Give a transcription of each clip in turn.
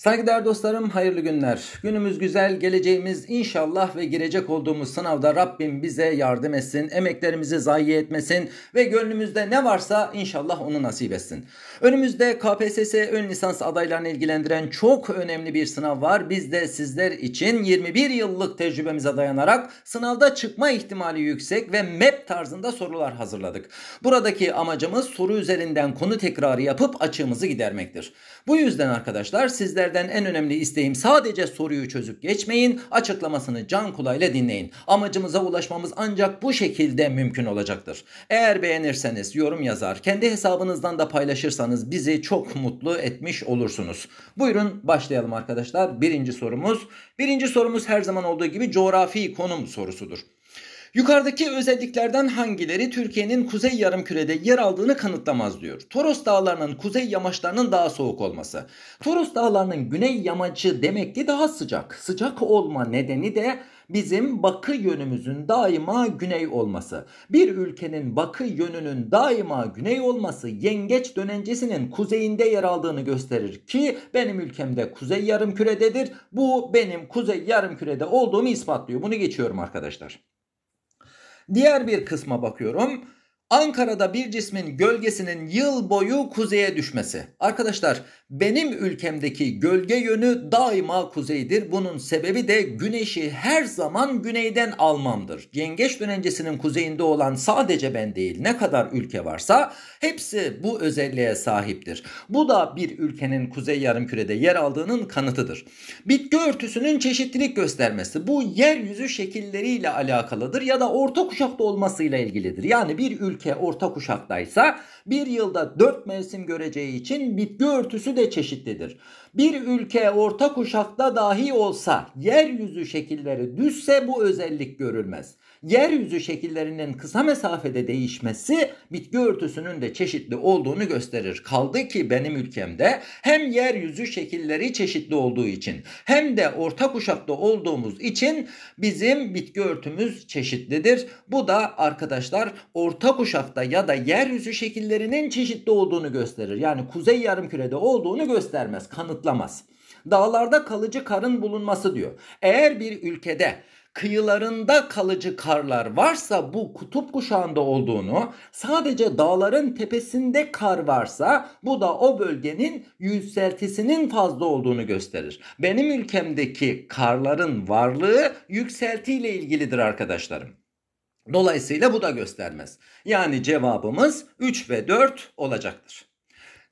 Saygıdeğer dostlarım hayırlı günler. Günümüz güzel, geleceğimiz inşallah ve girecek olduğumuz sınavda Rabbim bize yardım etsin, emeklerimizi zayi etmesin ve gönlümüzde ne varsa inşallah onu nasip etsin. Önümüzde KPSS ön lisans adaylarını ilgilendiren çok önemli bir sınav var. Biz de sizler için 21 yıllık tecrübemize dayanarak sınavda çıkma ihtimali yüksek ve MEP tarzında sorular hazırladık. Buradaki amacımız soru üzerinden konu tekrarı yapıp açığımızı gidermektir. Bu yüzden arkadaşlar sizler sizlerden en önemli isteğim sadece soruyu çözüp geçmeyin, açıklamasını can kulağıyla dinleyin. Amacımıza ulaşmamız ancak bu şekilde mümkün olacaktır. Eğer beğenirseniz yorum yazar, kendi hesabınızdan da paylaşırsanız bizi çok mutlu etmiş olursunuz. Buyurun başlayalım arkadaşlar. Birinci sorumuz. Birinci sorumuz her zaman olduğu gibi coğrafi konum sorusudur. Yukarıdaki özelliklerden hangileri Türkiye'nin kuzey yarımkürede yer aldığını kanıtlamaz diyor. Toros dağlarının kuzey yamaçlarının daha soğuk olması. Toros dağlarının güney yamacı demek ki daha sıcak. Sıcak olma nedeni de bizim bakı yönümüzün daima güney olması. Bir ülkenin bakı yönünün daima güney olması yengeç dönencesinin kuzeyinde yer aldığını gösterir ki benim ülkemde kuzey yarımkürededir. Bu benim kuzey yarımkürede olduğumu ispatlıyor. Bunu geçiyorum arkadaşlar. Diğer bir kısma bakıyorum. Ankara'da bir cismin gölgesinin yıl boyu kuzeye düşmesi. Arkadaşlar benim ülkemdeki gölge yönü daima kuzeydir. Bunun sebebi de güneşi her zaman güneyden almamdır. Yengeç dönencesinin kuzeyinde olan sadece ben değil ne kadar ülke varsa hepsi bu özelliğe sahiptir. Bu da bir ülkenin kuzey yarımkürede yer aldığının kanıtıdır. Bitki örtüsünün çeşitlilik göstermesi bu yeryüzü şekilleriyle alakalıdır ya da orta kuşakta olmasıyla ilgilidir. Yani bir ülke ülke orta kuşaktaysa bir yılda 4 mevsim göreceği için bitki örtüsü de çeşitlidir. Bir ülke orta kuşakta dahi olsa yeryüzü şekilleri düzse bu özellik görülmez yeryüzü şekillerinin kısa mesafede değişmesi bitki örtüsünün de çeşitli olduğunu gösterir. Kaldı ki benim ülkemde hem yeryüzü şekilleri çeşitli olduğu için hem de orta kuşakta olduğumuz için bizim bitki örtümüz çeşitlidir. Bu da arkadaşlar orta kuşakta ya da yeryüzü şekillerinin çeşitli olduğunu gösterir. Yani kuzey yarımkürede olduğunu göstermez, kanıtlamaz. Dağlarda kalıcı karın bulunması diyor. Eğer bir ülkede kıyılarında kalıcı karlar varsa bu kutup kuşağında olduğunu, sadece dağların tepesinde kar varsa bu da o bölgenin yükseltisinin fazla olduğunu gösterir. Benim ülkemdeki karların varlığı yükseltiyle ilgilidir arkadaşlarım. Dolayısıyla bu da göstermez. Yani cevabımız 3 ve 4 olacaktır.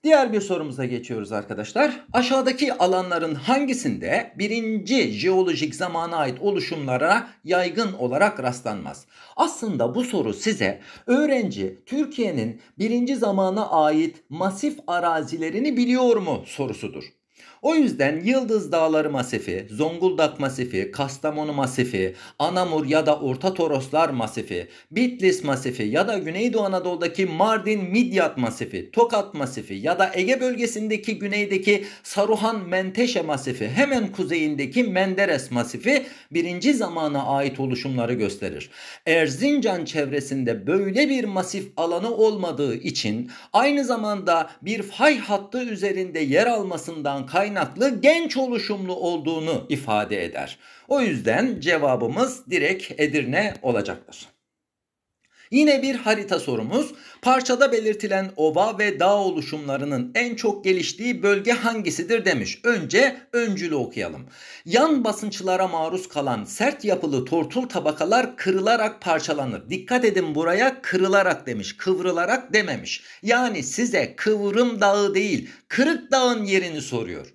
Diğer bir sorumuza geçiyoruz arkadaşlar. Aşağıdaki alanların hangisinde birinci jeolojik zamana ait oluşumlara yaygın olarak rastlanmaz? Aslında bu soru size öğrenci Türkiye'nin birinci zamana ait masif arazilerini biliyor mu sorusudur. O yüzden Yıldız Dağları masifi, Zonguldak masifi, Kastamonu masifi, Anamur ya da Orta Toroslar masifi, Bitlis masifi ya da Güneydoğu Anadolu'daki Mardin Midyat masifi, Tokat masifi ya da Ege bölgesindeki güneydeki Saruhan Menteşe masifi, hemen kuzeyindeki Menderes masifi birinci zamana ait oluşumları gösterir. Erzincan çevresinde böyle bir masif alanı olmadığı için aynı zamanda bir fay hattı üzerinde yer almasından kaynaklı kaynaklı genç oluşumlu olduğunu ifade eder. O yüzden cevabımız direkt Edirne olacaktır. Yine bir harita sorumuz. Parçada belirtilen ova ve dağ oluşumlarının en çok geliştiği bölge hangisidir demiş. Önce öncülü okuyalım. Yan basınçlara maruz kalan sert yapılı tortul tabakalar kırılarak parçalanır. Dikkat edin buraya kırılarak demiş, kıvrılarak dememiş. Yani size kıvrım dağı değil, kırık dağın yerini soruyor.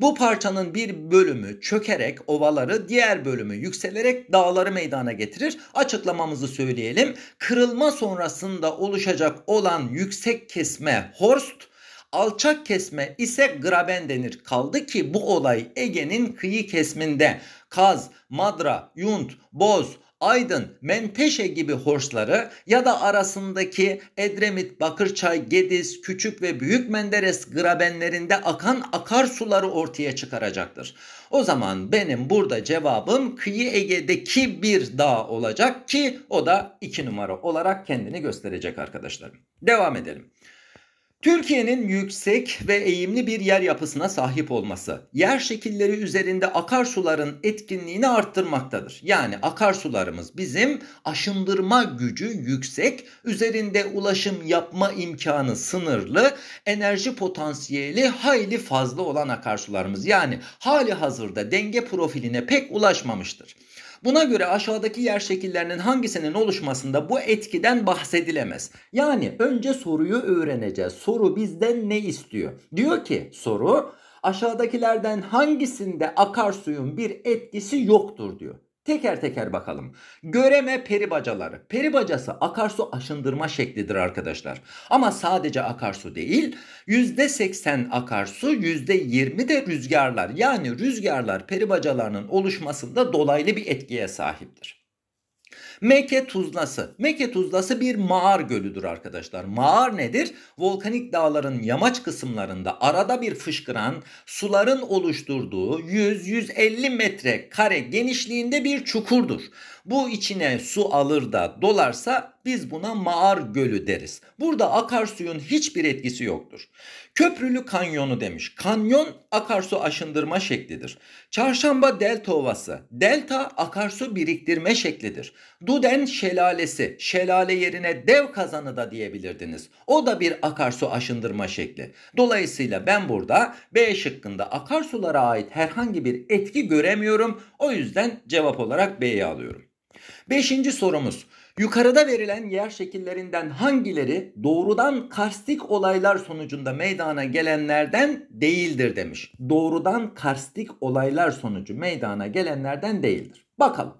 Bu parçanın bir bölümü çökerek ovaları, diğer bölümü yükselerek dağları meydana getirir. Açıklamamızı söyleyelim. Kırılma sonrasında oluşacak olan yüksek kesme horst Alçak kesme ise graben denir. Kaldı ki bu olay Ege'nin kıyı kesminde Kaz, Madra, Yunt, Boz, Aydın, Menteşe gibi horsları ya da arasındaki Edremit, Bakırçay, Gediz, Küçük ve Büyük Menderes grabenlerinde akan akarsuları ortaya çıkaracaktır. O zaman benim burada cevabım kıyı Ege'deki bir dağ olacak ki o da 2 numara olarak kendini gösterecek arkadaşlarım. Devam edelim. Türkiye'nin yüksek ve eğimli bir yer yapısına sahip olması, yer şekilleri üzerinde akarsuların etkinliğini arttırmaktadır. Yani akarsularımız bizim aşındırma gücü yüksek, üzerinde ulaşım yapma imkanı sınırlı, enerji potansiyeli hayli fazla olan akarsularımız. Yani hali hazırda denge profiline pek ulaşmamıştır. Buna göre aşağıdaki yer şekillerinin hangisinin oluşmasında bu etkiden bahsedilemez. Yani önce soruyu öğreneceğiz. Soru bizden ne istiyor? Diyor ki soru aşağıdakilerden hangisinde akarsuyun bir etkisi yoktur diyor. Teker teker bakalım. Göreme peribacaları. Peribacası akarsu aşındırma şeklidir arkadaşlar. Ama sadece akarsu değil %80 akarsu %20 de rüzgarlar. Yani rüzgarlar peribacalarının oluşmasında dolaylı bir etkiye sahiptir. Meke Tuzlası. Meke Tuzlası bir mağar gölüdür arkadaşlar. Mağar nedir? Volkanik dağların yamaç kısımlarında arada bir fışkıran suların oluşturduğu 100-150 metre kare genişliğinde bir çukurdur bu içine su alır da dolarsa biz buna Mağar Gölü deriz. Burada akarsuyun hiçbir etkisi yoktur. Köprülü kanyonu demiş. Kanyon akarsu aşındırma şeklidir. Çarşamba delta ovası. Delta akarsu biriktirme şeklidir. Duden şelalesi. Şelale yerine dev kazanı da diyebilirdiniz. O da bir akarsu aşındırma şekli. Dolayısıyla ben burada B şıkkında akarsulara ait herhangi bir etki göremiyorum. O yüzden cevap olarak B'yi alıyorum. Beşinci sorumuz. Yukarıda verilen yer şekillerinden hangileri doğrudan karstik olaylar sonucunda meydana gelenlerden değildir demiş. Doğrudan karstik olaylar sonucu meydana gelenlerden değildir. Bakalım.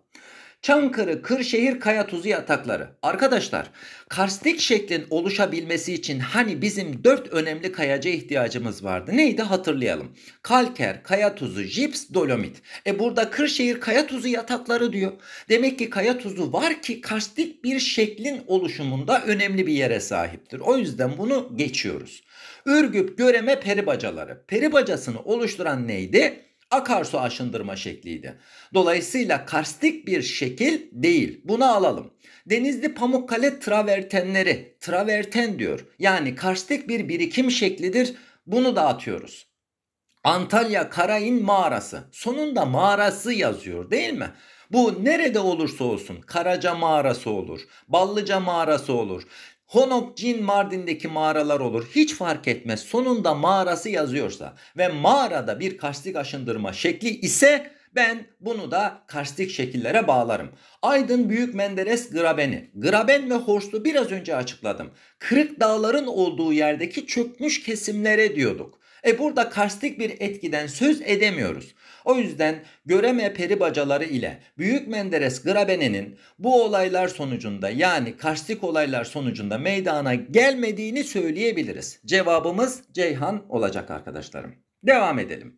Çankırı, Kırşehir, Kaya Tuzu yatakları. Arkadaşlar karstik şeklin oluşabilmesi için hani bizim dört önemli kayaca ihtiyacımız vardı. Neydi hatırlayalım. Kalker, Kaya Tuzu, Jips, Dolomit. E burada Kırşehir, Kaya Tuzu yatakları diyor. Demek ki Kaya Tuzu var ki karstik bir şeklin oluşumunda önemli bir yere sahiptir. O yüzden bunu geçiyoruz. Ürgüp, Göreme, Peribacaları. Peribacasını oluşturan neydi? akarsu aşındırma şekliydi. Dolayısıyla karstik bir şekil değil. Bunu alalım. Denizli Pamukkale travertenleri, traverten diyor. Yani karstik bir birikim şeklidir. Bunu da atıyoruz. Antalya Karain mağarası. Sonunda mağarası yazıyor değil mi? Bu nerede olursa olsun Karaca mağarası olur, Ballıca mağarası olur. Honok Cin Mardin'deki mağaralar olur. Hiç fark etmez. Sonunda mağarası yazıyorsa ve mağarada bir karstik aşındırma şekli ise ben bunu da karstik şekillere bağlarım. Aydın Büyük Menderes Grabeni. Graben ve Horst'u biraz önce açıkladım. Kırık dağların olduğu yerdeki çökmüş kesimlere diyorduk. E burada karstik bir etkiden söz edemiyoruz. O yüzden Göreme peri peribacaları ile Büyük Menderes Grabene'nin bu olaylar sonucunda yani karstik olaylar sonucunda meydana gelmediğini söyleyebiliriz. Cevabımız Ceyhan olacak arkadaşlarım. Devam edelim.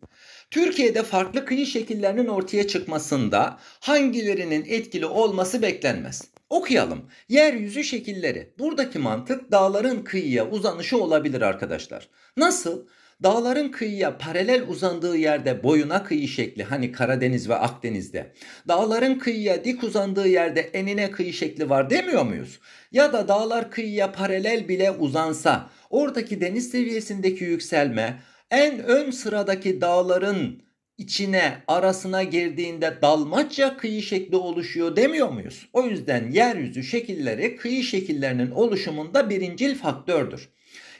Türkiye'de farklı kıyı şekillerinin ortaya çıkmasında hangilerinin etkili olması beklenmez. Okuyalım. Yeryüzü şekilleri. Buradaki mantık dağların kıyıya uzanışı olabilir arkadaşlar. Nasıl? Dağların kıyıya paralel uzandığı yerde boyuna kıyı şekli hani Karadeniz ve Akdeniz'de. Dağların kıyıya dik uzandığı yerde enine kıyı şekli var demiyor muyuz? Ya da dağlar kıyıya paralel bile uzansa oradaki deniz seviyesindeki yükselme en ön sıradaki dağların içine arasına girdiğinde dalmaçya kıyı şekli oluşuyor demiyor muyuz? O yüzden yeryüzü şekilleri kıyı şekillerinin oluşumunda birincil faktördür.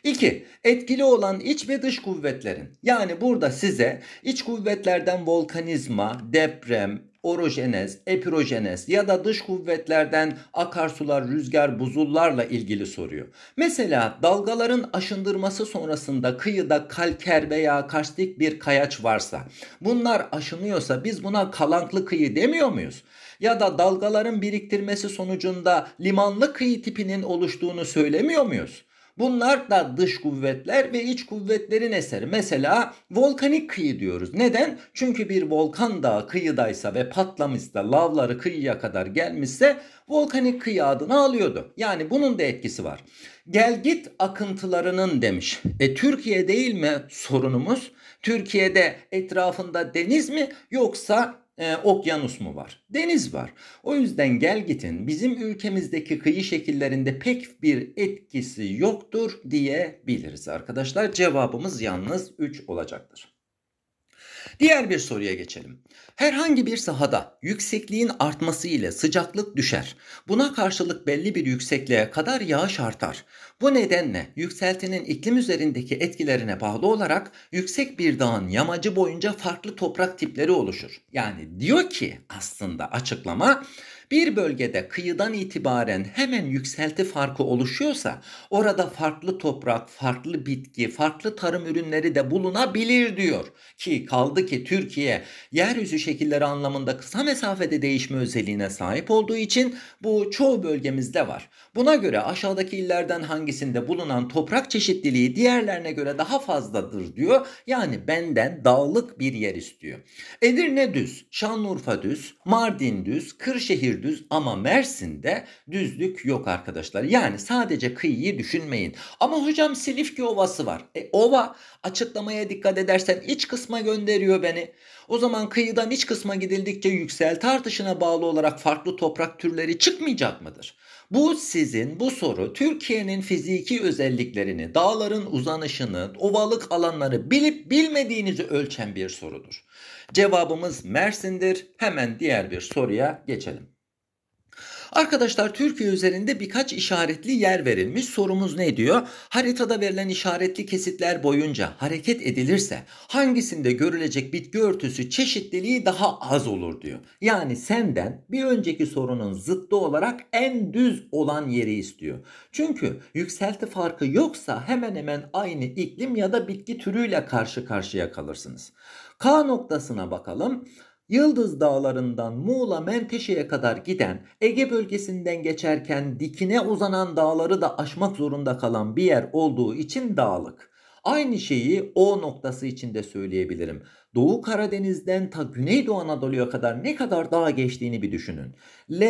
2. Etkili olan iç ve dış kuvvetlerin. Yani burada size iç kuvvetlerden volkanizma, deprem, orojenez, epirojenez ya da dış kuvvetlerden akarsular, rüzgar, buzullarla ilgili soruyor. Mesela dalgaların aşındırması sonrasında kıyıda kalker veya karstik bir kayaç varsa bunlar aşınıyorsa biz buna kalanklı kıyı demiyor muyuz? Ya da dalgaların biriktirmesi sonucunda limanlı kıyı tipinin oluştuğunu söylemiyor muyuz? Bunlar da dış kuvvetler ve iç kuvvetlerin eseri. Mesela volkanik kıyı diyoruz. Neden? Çünkü bir volkan dağı kıyıdaysa ve patlamışsa lavları kıyıya kadar gelmişse volkanik kıyı adını alıyordu. Yani bunun da etkisi var. Gel git akıntılarının demiş. E Türkiye değil mi sorunumuz? Türkiye'de etrafında deniz mi yoksa e, okyanus mu var? Deniz var. O yüzden gel gitin bizim ülkemizdeki kıyı şekillerinde pek bir etkisi yoktur diyebiliriz arkadaşlar. Cevabımız yalnız 3 olacaktır. Diğer bir soruya geçelim. Herhangi bir sahada yüksekliğin artması ile sıcaklık düşer. Buna karşılık belli bir yüksekliğe kadar yağış artar. Bu nedenle yükseltinin iklim üzerindeki etkilerine bağlı olarak yüksek bir dağın yamacı boyunca farklı toprak tipleri oluşur. Yani diyor ki aslında açıklama bir bölgede kıyıdan itibaren hemen yükselti farkı oluşuyorsa orada farklı toprak, farklı bitki, farklı tarım ürünleri de bulunabilir diyor. Ki kaldı ki Türkiye yeryüzü şekilleri anlamında kısa mesafede değişme özelliğine sahip olduğu için bu çoğu bölgemizde var. Buna göre aşağıdaki illerden hangisinde bulunan toprak çeşitliliği diğerlerine göre daha fazladır diyor. Yani benden dağlık bir yer istiyor. Edirne düz, Şanlıurfa düz, Mardin düz, Kırşehir şehir düz ama Mersin'de düzlük yok arkadaşlar. Yani sadece kıyıyı düşünmeyin. Ama hocam Silifke Ovası var. E, ova açıklamaya dikkat edersen iç kısma gönderiyor beni. O zaman kıyıdan iç kısma gidildikçe yüksel, tartışına bağlı olarak farklı toprak türleri çıkmayacak mıdır? Bu sizin bu soru Türkiye'nin fiziki özelliklerini, dağların uzanışını, ovalık alanları bilip bilmediğinizi ölçen bir sorudur. Cevabımız Mersin'dir. Hemen diğer bir soruya geçelim. Arkadaşlar Türkiye üzerinde birkaç işaretli yer verilmiş. Sorumuz ne diyor? Haritada verilen işaretli kesitler boyunca hareket edilirse hangisinde görülecek bitki örtüsü çeşitliliği daha az olur diyor. Yani senden bir önceki sorunun zıttı olarak en düz olan yeri istiyor. Çünkü yükselti farkı yoksa hemen hemen aynı iklim ya da bitki türüyle karşı karşıya kalırsınız. K noktasına bakalım. Yıldız Dağları'ndan Muğla Menteşe'ye kadar giden, Ege bölgesinden geçerken dikine uzanan dağları da aşmak zorunda kalan bir yer olduğu için dağlık. Aynı şeyi O noktası için de söyleyebilirim. Doğu Karadeniz'den ta Güneydoğu Anadolu'ya kadar ne kadar dağ geçtiğini bir düşünün. L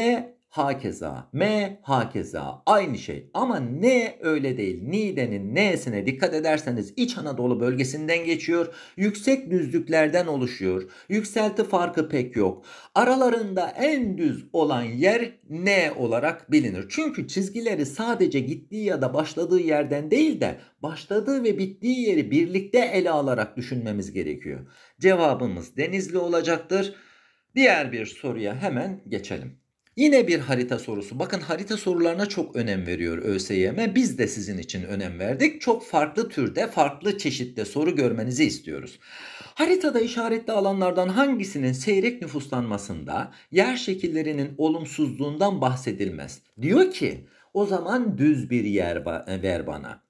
hakeza, M hakeza aynı şey ama ne öyle değil. Niğde'nin n'sine dikkat ederseniz İç Anadolu bölgesinden geçiyor. Yüksek düzlüklerden oluşuyor. Yükselti farkı pek yok. Aralarında en düz olan yer N olarak bilinir. Çünkü çizgileri sadece gittiği ya da başladığı yerden değil de başladığı ve bittiği yeri birlikte ele alarak düşünmemiz gerekiyor. Cevabımız Denizli olacaktır. Diğer bir soruya hemen geçelim. Yine bir harita sorusu. Bakın harita sorularına çok önem veriyor ÖSYM. Biz de sizin için önem verdik. Çok farklı türde, farklı çeşitte soru görmenizi istiyoruz. Haritada işaretli alanlardan hangisinin seyrek nüfuslanmasında yer şekillerinin olumsuzluğundan bahsedilmez? Diyor ki o zaman düz bir yer ver bana.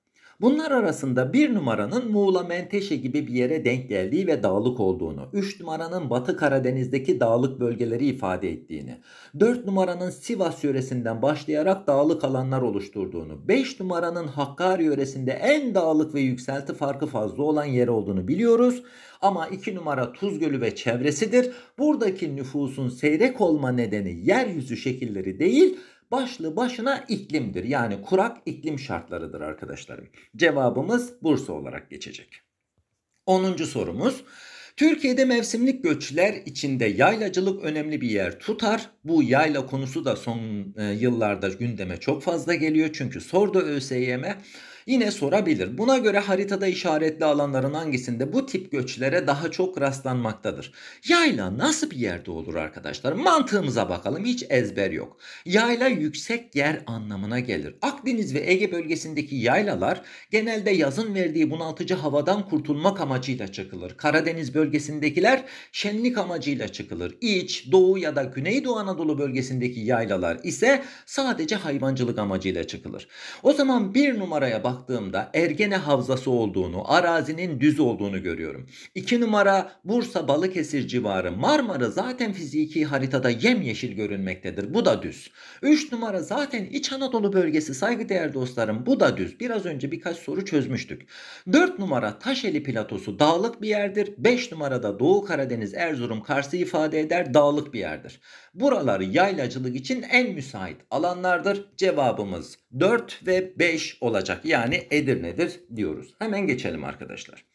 Bunlar arasında bir numaranın Muğla Menteşe gibi bir yere denk geldiği ve dağlık olduğunu, 3 numaranın Batı Karadeniz'deki dağlık bölgeleri ifade ettiğini, 4 numaranın Sivas yöresinden başlayarak dağlık alanlar oluşturduğunu, 5 numaranın Hakkari yöresinde en dağlık ve yükselti farkı fazla olan yer olduğunu biliyoruz. Ama 2 numara Tuz Gölü ve çevresidir. Buradaki nüfusun seyrek olma nedeni yeryüzü şekilleri değil, başlı başına iklimdir. Yani kurak iklim şartlarıdır arkadaşlarım. Cevabımız Bursa olarak geçecek. 10. sorumuz. Türkiye'de mevsimlik göçler içinde yaylacılık önemli bir yer tutar. Bu yayla konusu da son e, yıllarda gündeme çok fazla geliyor. Çünkü sordu ÖSYM'e. Yine sorabilir. Buna göre haritada işaretli alanların hangisinde bu tip göçlere daha çok rastlanmaktadır? Yayla nasıl bir yerde olur arkadaşlar? Mantığımıza bakalım. Hiç ezber yok. Yayla yüksek yer anlamına gelir. Akdeniz ve Ege bölgesindeki yaylalar genelde yazın verdiği bunaltıcı havadan kurtulmak amacıyla çıkılır. Karadeniz bölgesindekiler şenlik amacıyla çıkılır. İç, Doğu ya da Güneydoğu Anadolu bölgesindeki yaylalar ise sadece hayvancılık amacıyla çıkılır. O zaman bir numaraya bak baktığımda Ergene Havzası olduğunu, arazinin düz olduğunu görüyorum. 2 numara Bursa Balıkesir civarı Marmara zaten fiziki haritada yemyeşil görünmektedir. Bu da düz. 3 numara zaten İç Anadolu bölgesi saygıdeğer dostlarım bu da düz. Biraz önce birkaç soru çözmüştük. 4 numara Taşeli Platosu dağlık bir yerdir. 5 numarada Doğu Karadeniz Erzurum Kars'ı ifade eder dağlık bir yerdir. Buralar yaylacılık için en müsait alanlardır. Cevabımız 4 ve 5 olacak. Yani yani Edirne'dir diyoruz. Hemen geçelim arkadaşlar.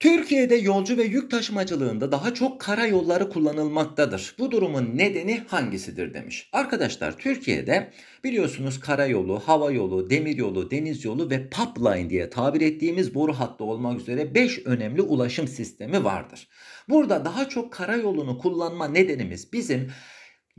Türkiye'de yolcu ve yük taşımacılığında daha çok karayolları kullanılmaktadır. Bu durumun nedeni hangisidir demiş. Arkadaşlar Türkiye'de biliyorsunuz karayolu, hava yolu, demir deniz yolu ve pipeline diye tabir ettiğimiz boru hattı olmak üzere 5 önemli ulaşım sistemi vardır. Burada daha çok karayolunu kullanma nedenimiz bizim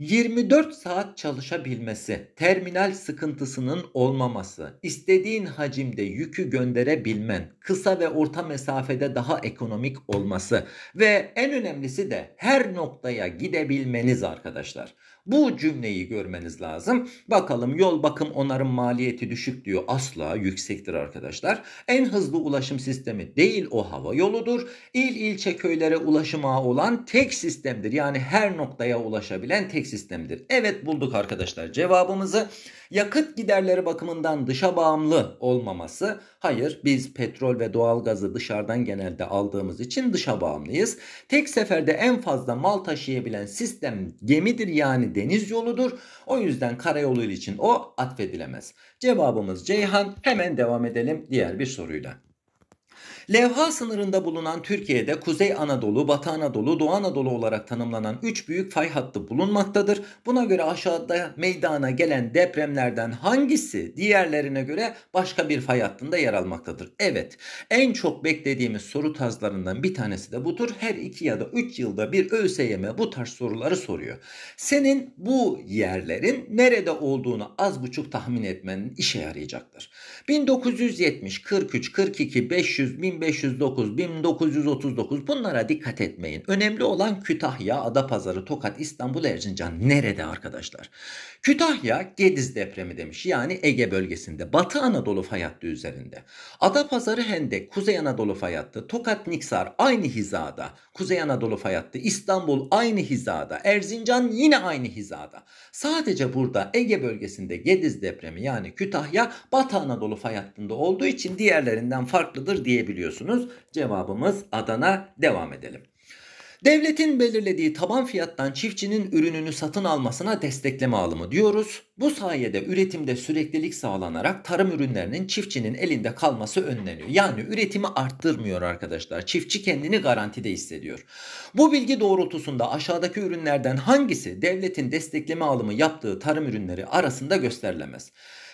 24 saat çalışabilmesi, terminal sıkıntısının olmaması, istediğin hacimde yükü gönderebilmen, kısa ve orta mesafede daha ekonomik olması ve en önemlisi de her noktaya gidebilmeniz arkadaşlar. Bu cümleyi görmeniz lazım. Bakalım yol bakım onarım maliyeti düşük diyor. Asla yüksektir arkadaşlar. En hızlı ulaşım sistemi değil o hava yoludur. İl ilçe köylere ulaşım ağı olan tek sistemdir. Yani her noktaya ulaşabilen tek sistemdir. Evet bulduk arkadaşlar cevabımızı. Yakıt giderleri bakımından dışa bağımlı olmaması. Hayır biz petrol ve doğalgazı dışarıdan genelde aldığımız için dışa bağımlıyız. Tek seferde en fazla mal taşıyabilen sistem gemidir yani deniz yoludur. O yüzden karayolu için o atfedilemez. Cevabımız Ceyhan. Hemen devam edelim diğer bir soruyla. Levha sınırında bulunan Türkiye'de Kuzey Anadolu, Batı Anadolu, Doğu Anadolu olarak tanımlanan 3 büyük fay hattı bulunmaktadır. Buna göre aşağıda meydana gelen depremlerden hangisi diğerlerine göre başka bir fay hattında yer almaktadır? Evet, en çok beklediğimiz soru tarzlarından bir tanesi de budur. Her 2 ya da 3 yılda bir ÖSYM bu tarz soruları soruyor. Senin bu yerlerin nerede olduğunu az buçuk tahmin etmenin işe yarayacaktır. 1970, 43, 42, 500, 1000 1509, 1939 bunlara dikkat etmeyin. Önemli olan Kütahya, Adapazarı, Tokat, İstanbul, Erzincan nerede arkadaşlar? Kütahya Gediz depremi demiş yani Ege bölgesinde Batı Anadolu Fayattı üzerinde. Adapazarı Hendek Kuzey Anadolu Fayattı. Tokat Niksar aynı hizada Kuzey Anadolu Fayattı. İstanbul aynı hizada Erzincan yine aynı hizada. Sadece burada Ege bölgesinde Gediz depremi yani Kütahya Batı Anadolu Fayattında olduğu için diğerlerinden farklıdır diyebiliyorsunuz. Cevabımız Adana devam edelim. Devletin belirlediği taban fiyattan çiftçinin ürününü satın almasına destekleme alımı diyoruz. Bu sayede üretimde süreklilik sağlanarak tarım ürünlerinin çiftçinin elinde kalması önleniyor. Yani üretimi arttırmıyor arkadaşlar. Çiftçi kendini garantide hissediyor. Bu bilgi doğrultusunda aşağıdaki ürünlerden hangisi devletin destekleme alımı yaptığı tarım ürünleri arasında gösterilemez?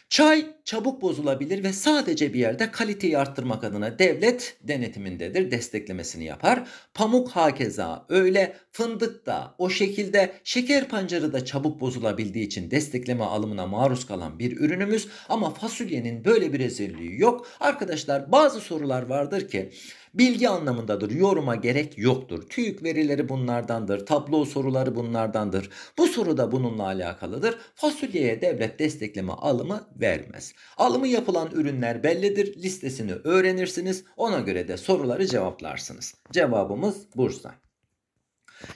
Çay çabuk bozulabilir ve sadece bir yerde kaliteyi arttırmak adına devlet denetimindedir, desteklemesini yapar. Pamuk hakeza öyle, fındık da o şekilde, şeker pancarı da çabuk bozulabildiği için destekleme alımına maruz kalan bir ürünümüz ama fasulyenin böyle bir özelliği yok. Arkadaşlar bazı sorular vardır ki Bilgi anlamındadır. Yoruma gerek yoktur. TÜİK verileri bunlardandır. Tablo soruları bunlardandır. Bu soru da bununla alakalıdır. Fasulyeye devlet destekleme alımı vermez. Alımı yapılan ürünler bellidir. Listesini öğrenirsiniz. Ona göre de soruları cevaplarsınız. Cevabımız Bursa.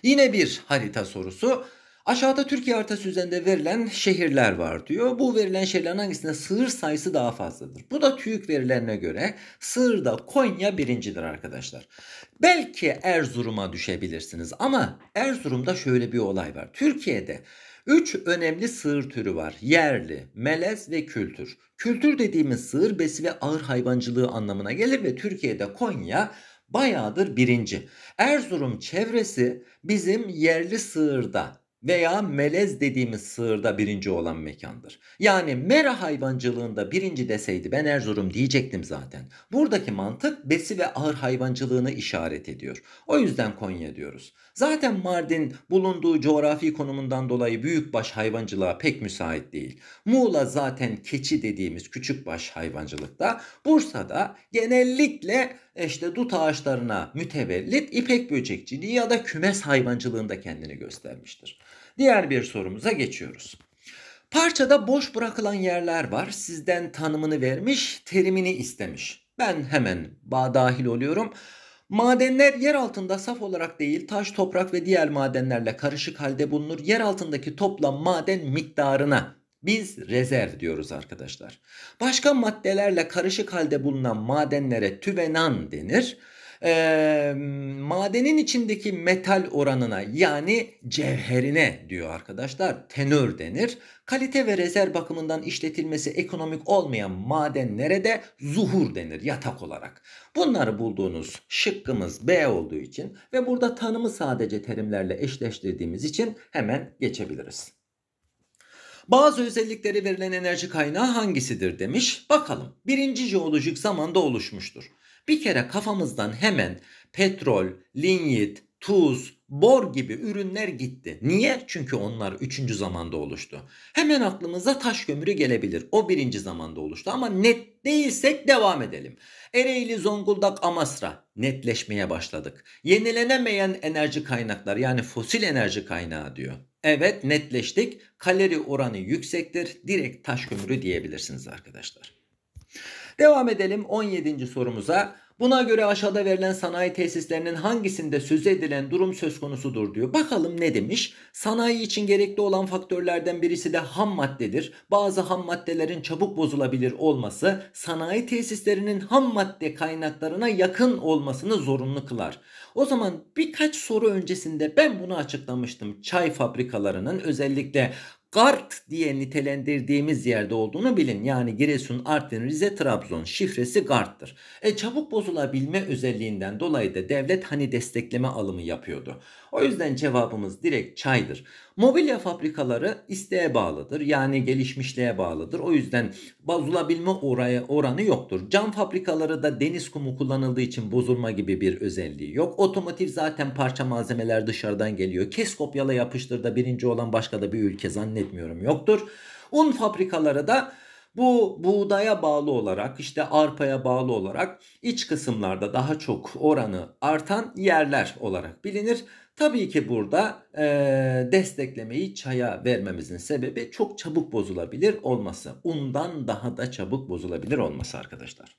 Yine bir harita sorusu. Aşağıda Türkiye haritası üzerinde verilen şehirler var diyor. Bu verilen şehirlerin hangisinde sığır sayısı daha fazladır? Bu da TÜİK verilerine göre sığırda Konya birincidir arkadaşlar. Belki Erzurum'a düşebilirsiniz ama Erzurum'da şöyle bir olay var. Türkiye'de 3 önemli sığır türü var. Yerli, melez ve kültür. Kültür dediğimiz sığır besi ve ağır hayvancılığı anlamına gelir ve Türkiye'de Konya bayağıdır birinci. Erzurum çevresi bizim yerli sığırda veya melez dediğimiz sığırda birinci olan mekandır. Yani mera hayvancılığında birinci deseydi ben Erzurum diyecektim zaten. Buradaki mantık besi ve ağır hayvancılığını işaret ediyor. O yüzden Konya diyoruz. Zaten Mardin bulunduğu coğrafi konumundan dolayı büyükbaş hayvancılığa pek müsait değil. Muğla zaten keçi dediğimiz küçükbaş hayvancılıkta. Bursa'da genellikle e, işte dut ağaçlarına mütevellit ipek böcekçiliği ya da kümes hayvancılığında kendini göstermiştir. Diğer bir sorumuza geçiyoruz. Parçada boş bırakılan yerler var. Sizden tanımını vermiş, terimini istemiş. Ben hemen bağ dahil oluyorum. Madenler yer altında saf olarak değil taş, toprak ve diğer madenlerle karışık halde bulunur. Yer altındaki toplam maden miktarına biz rezerv diyoruz arkadaşlar. Başka maddelerle karışık halde bulunan madenlere tüvenan denir e, madenin içindeki metal oranına yani cevherine diyor arkadaşlar tenör denir. Kalite ve rezerv bakımından işletilmesi ekonomik olmayan maden nerede zuhur denir yatak olarak. Bunları bulduğunuz şıkkımız B olduğu için ve burada tanımı sadece terimlerle eşleştirdiğimiz için hemen geçebiliriz. Bazı özellikleri verilen enerji kaynağı hangisidir demiş. Bakalım. Birinci jeolojik zamanda oluşmuştur. Bir kere kafamızdan hemen petrol, linyit, tuz, bor gibi ürünler gitti. Niye? Çünkü onlar üçüncü zamanda oluştu. Hemen aklımıza taş kömürü gelebilir. O birinci zamanda oluştu ama net değilsek devam edelim. Ereğli, Zonguldak, Amasra netleşmeye başladık. Yenilenemeyen enerji kaynakları yani fosil enerji kaynağı diyor. Evet netleştik. Kalori oranı yüksektir. Direkt taş kömürü diyebilirsiniz arkadaşlar. Devam edelim 17. sorumuza. Buna göre aşağıda verilen sanayi tesislerinin hangisinde söz edilen durum söz konusudur diyor. Bakalım ne demiş? Sanayi için gerekli olan faktörlerden birisi de ham maddedir. Bazı ham maddelerin çabuk bozulabilir olması sanayi tesislerinin ham madde kaynaklarına yakın olmasını zorunlu kılar. O zaman birkaç soru öncesinde ben bunu açıklamıştım. Çay fabrikalarının özellikle Gart diye nitelendirdiğimiz yerde olduğunu bilin. Yani Giresun, Artvin, Rize, Trabzon şifresi Gart'tır. E, çabuk bozulabilme özelliğinden dolayı da devlet hani destekleme alımı yapıyordu. O yüzden cevabımız direkt çaydır. Mobilya fabrikaları isteğe bağlıdır. Yani gelişmişliğe bağlıdır. O yüzden bozulabilme oranı yoktur. Cam fabrikaları da deniz kumu kullanıldığı için bozulma gibi bir özelliği yok. Otomotiv zaten parça malzemeler dışarıdan geliyor. Kes kopyala yapıştırda birinci olan başka da bir ülke zannetmiyorum yoktur. Un fabrikaları da bu buğdaya bağlı olarak işte arpaya bağlı olarak iç kısımlarda daha çok oranı artan yerler olarak bilinir. Tabii ki burada e, desteklemeyi çaya vermemizin sebebi çok çabuk bozulabilir olması. Undan daha da çabuk bozulabilir olması arkadaşlar.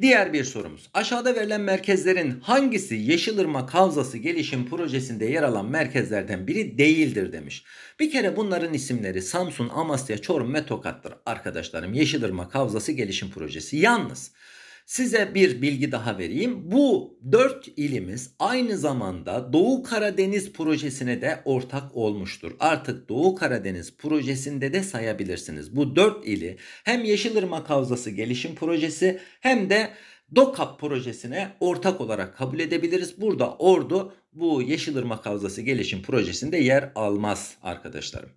Diğer bir sorumuz. Aşağıda verilen merkezlerin hangisi Yeşilırmak Havzası Gelişim Projesi'nde yer alan merkezlerden biri değildir demiş. Bir kere bunların isimleri Samsun, Amasya, Çorum ve Tokat'tır arkadaşlarım. Yeşilırmak Havzası Gelişim Projesi. Yalnız Size bir bilgi daha vereyim. Bu dört ilimiz aynı zamanda Doğu Karadeniz projesine de ortak olmuştur. Artık Doğu Karadeniz projesinde de sayabilirsiniz. Bu dört ili hem Yeşilırmak Havzası Gelişim Projesi hem de DOKAP projesine ortak olarak kabul edebiliriz. Burada Ordu bu Yeşilırmak Havzası Gelişim Projesi'nde yer almaz arkadaşlarım.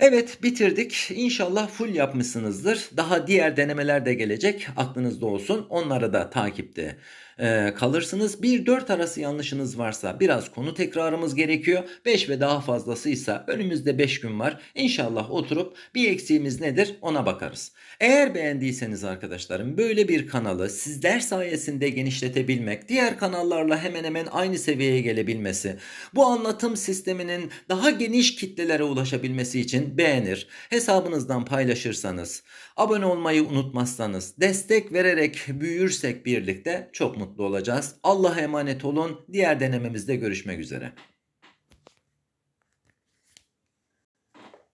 Evet bitirdik. İnşallah full yapmışsınızdır. Daha diğer denemeler de gelecek. Aklınızda olsun. Onları da takipte e, kalırsınız. 1-4 arası yanlışınız varsa biraz konu tekrarımız gerekiyor. 5 ve daha fazlasıysa önümüzde 5 gün var. İnşallah oturup bir eksiğimiz nedir ona bakarız. Eğer beğendiyseniz arkadaşlarım böyle bir kanalı sizler sayesinde genişletebilmek, diğer kanallarla hemen hemen aynı seviyeye gelebilmek ulaşabilmesi, bu anlatım sisteminin daha geniş kitlelere ulaşabilmesi için beğenir, hesabınızdan paylaşırsanız, abone olmayı unutmazsanız, destek vererek büyürsek birlikte çok mutlu olacağız. Allah'a emanet olun. Diğer denememizde görüşmek üzere.